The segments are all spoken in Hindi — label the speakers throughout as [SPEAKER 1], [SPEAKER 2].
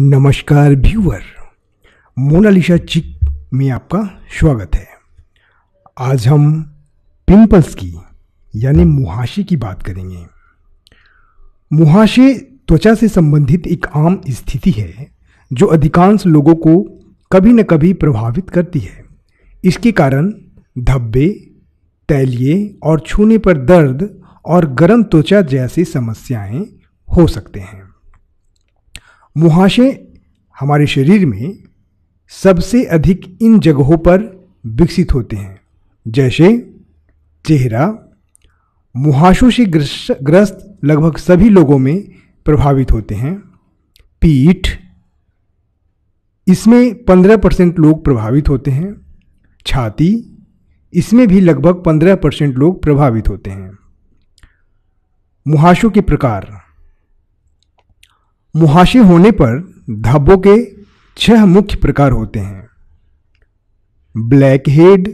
[SPEAKER 1] नमस्कार व्यूवर मोनालिशा चिक में आपका स्वागत है आज हम पिंपल्स की यानी मुहाशे की बात करेंगे मुहाशे त्वचा से संबंधित एक आम स्थिति है जो अधिकांश लोगों को कभी न कभी प्रभावित करती है इसके कारण धब्बे तैलिए और छूने पर दर्द और गर्म त्वचा जैसी समस्याएं हो सकते हैं मुहाशे हमारे शरीर में सबसे अधिक इन जगहों पर विकसित होते हैं जैसे चेहरा मुहाशों से ग्रस्त लगभग सभी लोगों में प्रभावित होते हैं पीठ इसमें 15 परसेंट लोग प्रभावित होते हैं छाती इसमें भी लगभग 15 परसेंट लोग प्रभावित होते हैं मुहाशों के प्रकार मुहाशे होने पर धब्बों के छह मुख्य प्रकार होते हैं ब्लैक हेड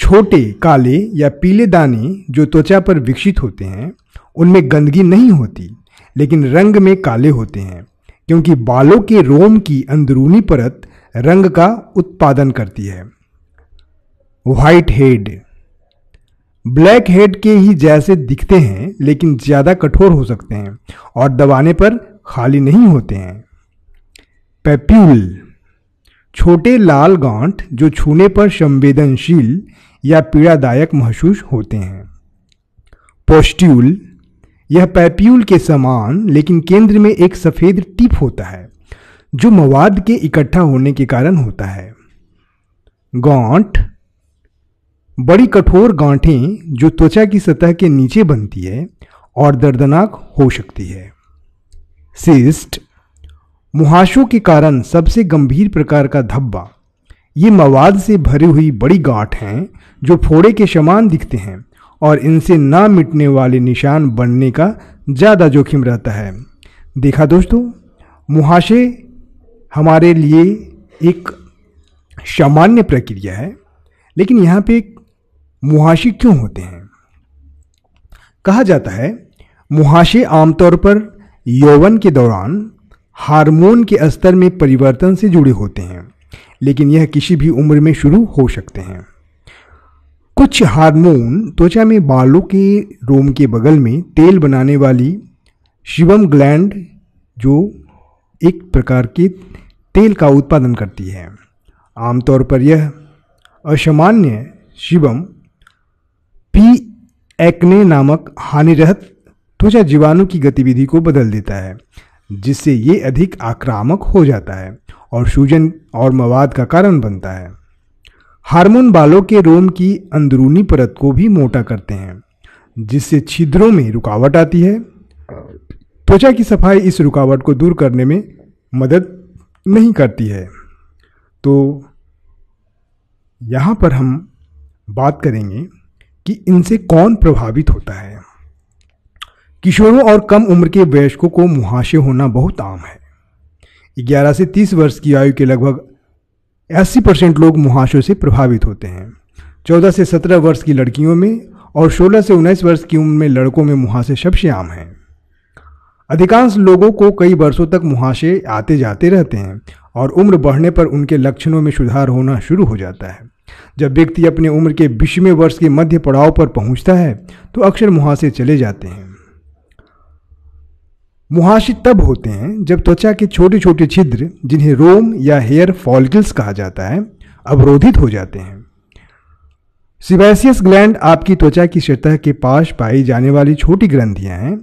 [SPEAKER 1] छोटे काले या पीले दाने जो त्वचा पर विकसित होते हैं उनमें गंदगी नहीं होती लेकिन रंग में काले होते हैं क्योंकि बालों के रोम की अंदरूनी परत रंग का उत्पादन करती है व्हाइट हेड ब्लैक हेड के ही जैसे दिखते हैं लेकिन ज़्यादा कठोर हो सकते हैं और दबाने पर खाली नहीं होते हैं पेप्यूल छोटे लाल गांठ जो छूने पर संवेदनशील या पीड़ादायक महसूस होते हैं पोस्ट्यूल यह पैप्यूल के समान लेकिन केंद्र में एक सफ़ेद टिप होता है जो मवाद के इकट्ठा होने के कारण होता है गांठ बड़ी कठोर गांठें जो त्वचा की सतह के नीचे बनती है और दर्दनाक हो सकती है सिस्ट मुहाशों के कारण सबसे गंभीर प्रकार का धब्बा ये मवाद से भरी हुई बड़ी गांठ हैं जो फोड़े के समान दिखते हैं और इनसे ना मिटने वाले निशान बनने का ज़्यादा जोखिम रहता है देखा दोस्तों मुहाशे हमारे लिए एक सामान्य प्रक्रिया है लेकिन यहाँ पे एक मुहाशे क्यों होते हैं कहा जाता है मुहाशे आमतौर पर यौवन के दौरान हार्मोन के स्तर में परिवर्तन से जुड़े होते हैं लेकिन यह किसी भी उम्र में शुरू हो सकते हैं कुछ हार्मोन त्वचा में बालों के रोम के बगल में तेल बनाने वाली शिवम ग्लैंड जो एक प्रकार के तेल का उत्पादन करती है आमतौर पर यह असामान्य शिवम एक्ने नामक हानिरहित त्वचा जीवाणु की गतिविधि को बदल देता है जिससे ये अधिक आक्रामक हो जाता है और सूजन और मवाद का कारण बनता है हार्मोन बालों के रोम की अंदरूनी परत को भी मोटा करते हैं जिससे छिद्रों में रुकावट आती है त्वचा की सफाई इस रुकावट को दूर करने में मदद नहीं करती है तो यहाँ पर हम बात करेंगे कि इनसे कौन प्रभावित होता है किशोरों और कम उम्र के वयस्कों को मुहाशे होना बहुत आम है 11 से 30 वर्ष की आयु के लगभग 80 परसेंट लोग मुहाशों से प्रभावित होते हैं 14 से 17 वर्ष की लड़कियों में और 16 से 19 वर्ष की उम्र में लड़कों में मुहासे सबसे आम हैं अधिकांश लोगों को कई वर्षों तक मुहासे आते जाते रहते हैं और उम्र बढ़ने पर उनके लक्षणों में सुधार होना शुरू हो जाता है जब व्यक्ति अपने उम्र के बीसवें वर्ष के मध्य पड़ाव पर पहुंचता है तो अक्सर मुहासे चले जाते हैं मुहासे तब होते हैं जब त्वचा के छोटे छोटे छिद्र जिन्हें रोम या हेयर फॉलिकल्स कहा जाता है अवरोधित हो जाते हैं सिबैसियस ग्लैंड आपकी त्वचा की सतह के पास पाई जाने वाली छोटी ग्रंथियां हैं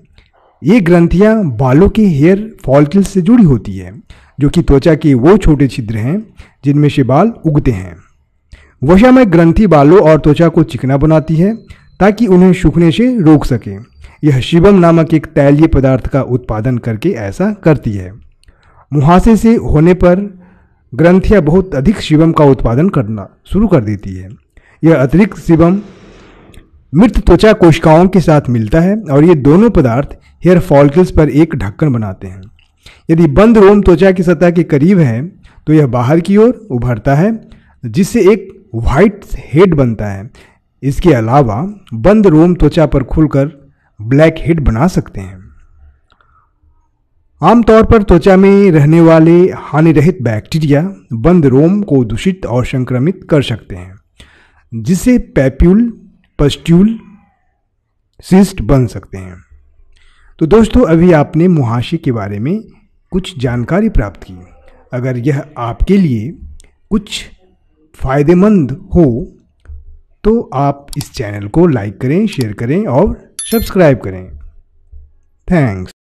[SPEAKER 1] ये ग्रंथियां बालों के हेयर फॉलिकल्स से जुड़ी होती है जो कि त्वचा के वो छोटे छिद्र हैं जिनमें से बाल उगते हैं वशामय ग्रंथि बालों और त्वचा को चिकना बनाती है ताकि उन्हें सूखने से रोक सके यह शिवम नामक एक तैलीय पदार्थ का उत्पादन करके ऐसा करती है मुहासे से होने पर ग्रंथियाँ बहुत अधिक शिवम का उत्पादन करना शुरू कर देती है यह अतिरिक्त शिवम मृत त्वचा कोशिकाओं के साथ मिलता है और ये दोनों पदार्थ हेयर फॉलिकल्स पर एक ढक्कन बनाते हैं यदि बंद रोम त्वचा की सतह के करीब है तो यह बाहर की ओर उभरता है जिससे एक व्हाइट हेड बनता है इसके अलावा बंद रोम त्वचा पर खुलकर ब्लैक हेड बना सकते हैं आमतौर पर त्वचा में रहने वाले हानिरहित बैक्टीरिया बंद रोम को दूषित और संक्रमित कर सकते हैं जिसे पैप्यूल पस्ट्यूल सिस्ट बन सकते हैं तो दोस्तों अभी आपने मुहाशे के बारे में कुछ जानकारी प्राप्त की अगर यह आपके लिए कुछ फ़ायदेमंद हो तो आप इस चैनल को लाइक करें शेयर करें और सब्सक्राइब करें थैंक्स